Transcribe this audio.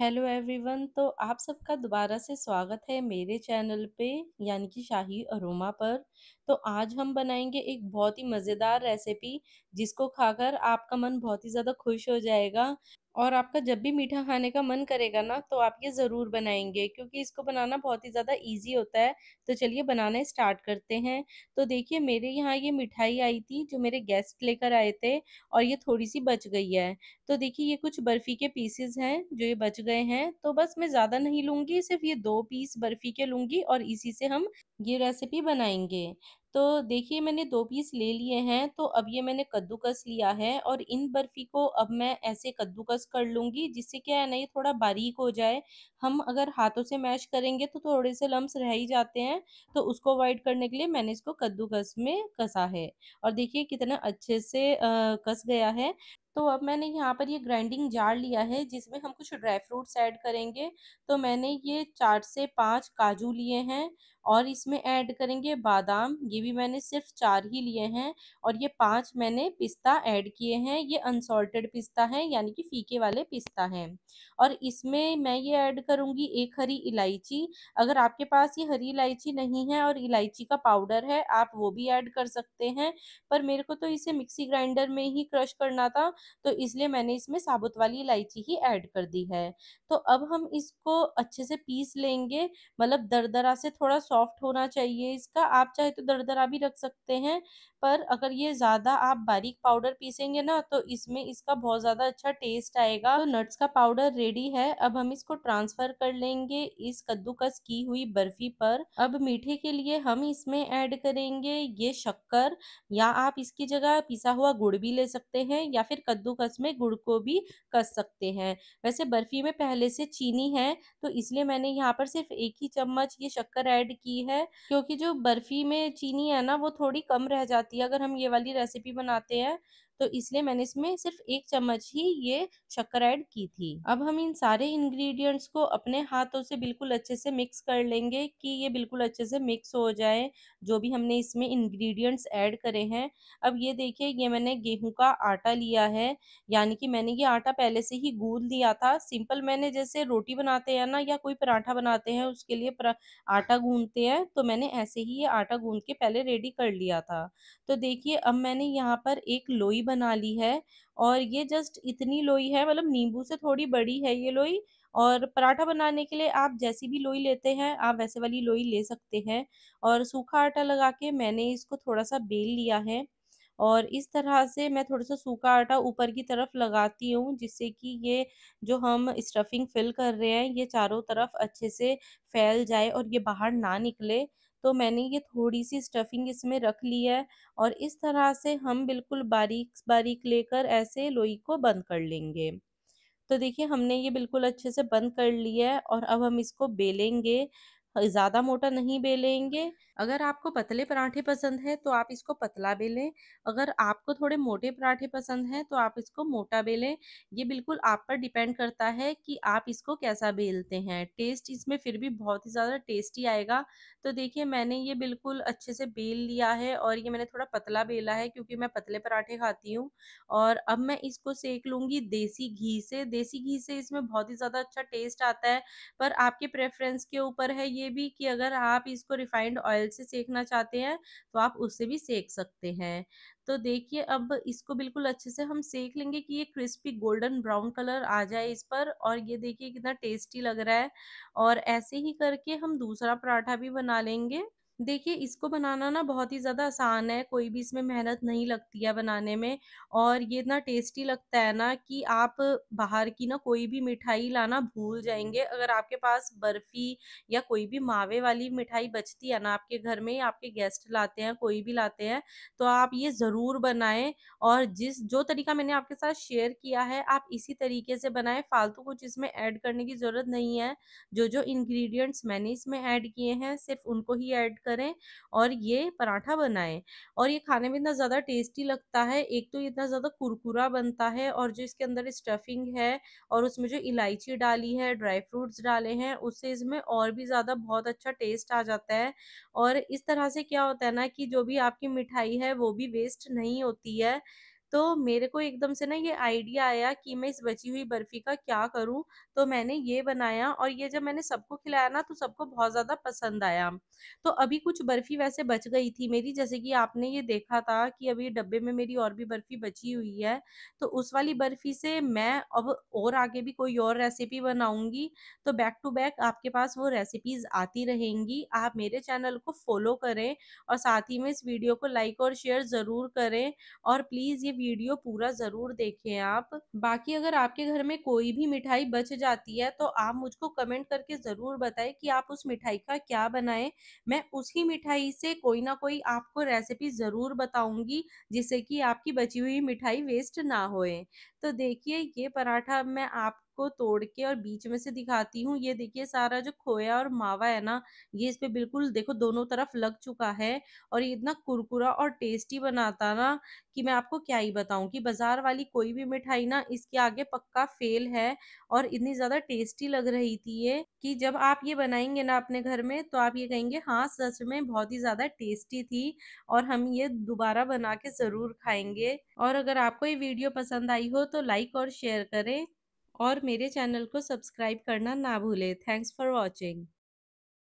Hello everyone तो आप सबका दोबारा से स्वागत है मेरे चैनल पे यानी कि शाही अरोमा पर तो आज हम बनाएंगे एक बहुत ही मज़ेदार रेसिपी जिसको खाकर आपका मन बहुत ही ज़्यादा खुश हो जाएगा और आपका जब भी मीठा खाने का मन करेगा ना तो आप ये ज़रूर बनाएंगे क्योंकि इसको बनाना बहुत ही ज़्यादा इजी होता है तो चलिए बनाना स्टार्ट करते हैं तो देखिए मेरे यहाँ ये मिठाई आई थी जो मेरे गेस्ट लेकर आए थे और ये थोड़ी सी बच गई है तो देखिए ये कुछ बर्फ़ी के पीसेज हैं जो ये बच गए हैं तो बस मैं ज़्यादा नहीं लूँगी सिर्फ ये दो पीस बर्फ़ी के लूँगी और इसी से हम ये रेसिपी बनाएंगे तो देखिए मैंने दो पीस ले लिए हैं तो अब ये मैंने कद्दूकस लिया है और इन बर्फ़ी को अब मैं ऐसे कद्दूकस कर लूँगी जिससे क्या है ना ये थोड़ा बारीक हो जाए हम अगर हाथों से मैश करेंगे तो थोड़े से लम्स रह ही जाते हैं तो उसको अवॉइड करने के लिए मैंने इसको कद्दूकस में कसा है और देखिए कितना अच्छे से आ, कस गया है तो अब मैंने यहाँ पर ये ग्राइंडिंग जार लिया है जिसमें हम कुछ ड्राई फ्रूट्स ऐड करेंगे तो मैंने ये चार से पाँच काजू लिए हैं और इसमें ऐड करेंगे बादाम ये भी मैंने सिर्फ चार ही लिए हैं और ये पांच मैंने पिस्ता ऐड किए हैं ये अनसॉल्टेड पिस्ता है यानी कि फीके वाले पिस्ता हैं और इसमें मैं ये ऐड करूँगी एक हरी इलायची अगर आपके पास ये हरी इलायची नहीं है और इलायची का पाउडर है आप वो भी ऐड कर सकते हैं पर मेरे को तो इसे मिक्सी ग्राइंडर में ही क्रश करना था तो इसलिए मैंने इसमें साबुत वाली इलायची ही ऐड कर दी है तो अब हम इसको अच्छे से पीस लेंगे मतलब दरदरा से थोड़ा सॉफ्ट होना चाहिए इसका आप चाहे तो दरदरा भी रख सकते हैं पर अगर ये ज़्यादा आप बारीक पाउडर पीसेंगे ना तो इसमें इसका बहुत ज़्यादा अच्छा टेस्ट आएगा तो नट्स का पाउडर रेडी है अब हम इसको ट्रांसफ़र कर लेंगे इस कद्दूकस की हुई बर्फ़ी पर अब मीठे के लिए हम इसमें ऐड करेंगे ये शक्कर या आप इसकी जगह पिसा हुआ गुड़ भी ले सकते हैं या फिर कद्दू कद्दूकस में गुड़ को भी कस सकते हैं वैसे बर्फ़ी में पहले से चीनी है तो इसलिए मैंने यहाँ पर सिर्फ एक ही चम्मच ये शक्कर ऐड की है क्योंकि जो बर्फ़ी में चीनी है ना वो थोड़ी कम रह जाती है अगर हम ये वाली रेसिपी बनाते हैं तो इसलिए मैंने इसमें सिर्फ एक चम्मच ही ये शक्कर ऐड की थी अब हम इन सारे इंग्रेडिएंट्स को अपने हाथों से बिल्कुल अच्छे से मिक्स कर लेंगे कि ये बिल्कुल अच्छे से मिक्स हो जाए जो भी हमने इसमें इंग्रेडिएंट्स ऐड करे हैं अब ये देखिए ये मैंने गेहूं का आटा लिया है यानी कि मैंने ये आटा पहले से ही गूंद लिया था सिंपल मैंने जैसे रोटी बनाते हैं ना या कोई पराठा बनाते हैं उसके लिए आटा गूंदते हैं तो मैंने ऐसे ही ये आटा गूंद के पहले रेडी कर लिया था तो देखिए अब मैंने यहाँ पर एक लोई बना ली है और ये जस्ट इतनी लोई है मतलब नींबू से थोड़ी बड़ी है ये लोई और पराठा बनाने के लिए आप जैसी भी लोई लेते हैं आप वैसे वाली लोई ले सकते हैं और सूखा आटा लगा के मैंने इसको थोड़ा सा बेल लिया है और इस तरह से मैं थोड़ा सा सूखा आटा ऊपर की तरफ लगाती हूँ जिससे कि ये जो हम स्टफिंग फिल कर रहे हैं ये चारों तरफ अच्छे से फैल जाए और ये बाहर ना निकले तो मैंने ये थोड़ी सी स्टफिंग इसमें रख ली है और इस तरह से हम बिल्कुल बारीक बारीक लेकर ऐसे लोई को बंद कर लेंगे तो देखिए हमने ये बिल्कुल अच्छे से बंद कर लिया है और अब हम इसको बेलेंगे ज़्यादा मोटा नहीं बेलेंगे अगर आपको पतले पराठे पसंद है तो आप इसको पतला बेलें अगर आपको थोड़े मोटे पराठे पसंद हैं तो आप इसको मोटा बेलें ये बिल्कुल आप पर डिपेंड करता है कि आप इसको कैसा बेलते हैं टेस्ट इसमें फिर भी बहुत ही ज़्यादा टेस्टी आएगा तो देखिए मैंने ये बिल्कुल अच्छे से बेल लिया है और ये मैंने थोड़ा पतला बेला है क्योंकि मैं पतले पराठे खाती हूँ और अब मैं इसको सेक लूँगी देसी घी से देसी घी से इसमें बहुत ही ज़्यादा अच्छा टेस्ट आता है पर आपके प्रेफरेंस के ऊपर है ये भी कि अगर आप इसको रिफाइंड ऑयल ऑयल से सेकना चाहते हैं तो आप उससे भी सेक सकते हैं तो देखिए अब इसको बिल्कुल अच्छे से हम सेक लेंगे कि ये क्रिस्पी गोल्डन ब्राउन कलर आ जाए इस पर और ये देखिए कितना टेस्टी लग रहा है और ऐसे ही करके हम दूसरा पराठा भी बना लेंगे देखिए इसको बनाना ना बहुत ही ज़्यादा आसान है, कोई भी इसमें मेहनत नहीं लगती है बनाने में और ये इतना टेस्टी लगता है ना कि आप बाहर की ना कोई भी मिठाई लाना भूल जाएंगे अगर आपके पास बर्फ़ी या कोई भी मावे वाली मिठाई बचती है ना आपके घर में या आपके गेस्ट लाते हैं, कोई भी लाते हैं, तो आप ये ज़रूर बनाएँ और जिस जो तरीका मैंने आपके साथ शेयर किया है, आप इसी तरीके से बनाएँ, फालतू कुछ इसमें ऐड करने की ज़रूरत नहीं है। जो-जो इन्ग्रीडियंट्स मैंने इसमें ऐड किए हैं, सिर्फ़ उनको ही ऐड करें और ये पराठा बनाएं और ये खाने में इतना ज़्यादा टेस्टी लगता है एक तो इतना ज़्यादा कुरकुरा बनता है और जो इसके अंदर स्टफिंग है और उसमें जो इलायची डाली है ड्राई फ्रूट्स डाले हैं उससे इसमें और भी ज़्यादा बहुत अच्छा टेस्ट आ जाता है और इस तरह से क्या होता है ना कि जो भी आपकी मिठाई है वो भी वेस्ट नहीं होती है तो मेरे को एकदम से ना ये आइडिया आया कि मैं इस बची हुई बर्फ़ी का क्या करूं तो मैंने ये बनाया और ये जब मैंने सबको खिलाया ना तो सबको बहुत ज़्यादा पसंद आया तो अभी कुछ बर्फ़ी वैसे बच गई थी मेरी जैसे कि आपने ये देखा था कि अभी डब्बे में मेरी और भी बर्फ़ी बची हुई है तो उस वाली बर्फ़ी से मैं अब और आगे भी कोई और रेसिपी बनाऊँगी तो बैक टू बैक आपके पास वो रेसिपीज़ आती रहेंगी आप मेरे चैनल को फॉलो करें और साथ ही में इस वीडियो को लाइक और शेयर ज़रूर करें और प्लीज़ ये वीडियो पूरा जरूर देखें आप बाकी अगर आपके घर में कोई भी मिठाई बच जाती है तो आप मुझको कमेंट करके ज़रूर बताएं कि आप उस मिठाई का क्या बनाएं मैं उसी मिठाई से कोई ना कोई आपको रेसिपी ज़रूर बताऊंगी जिससे कि आपकी बची हुई मिठाई वेस्ट ना होए तो देखिए ये पराठा मैं आप को तोड़ के और बीच में से दिखाती हूँ ये देखिए सारा जो खोया और मावा है ना ये इस पर बिल्कुल देखो दोनों तरफ लग चुका है और ये इतना कुरकुरा और टेस्टी बनाता ना कि मैं आपको क्या ही बताऊँ कि बाज़ार वाली कोई भी मिठाई ना इसके आगे पक्का फेल है और इतनी ज़्यादा टेस्टी लग रही थी ये कि जब आप ये बनाएंगे ना अपने घर में तो आप ये कहेंगे हाँ सच में बहुत ही ज़्यादा टेस्टी थी और हम ये दोबारा बना के ज़रूर खाएंगे और अगर आपको ये वीडियो पसंद आई हो तो लाइक और शेयर करें और मेरे चैनल को सब्सक्राइब करना ना भूलें थैंक्स फॉर वॉचिंग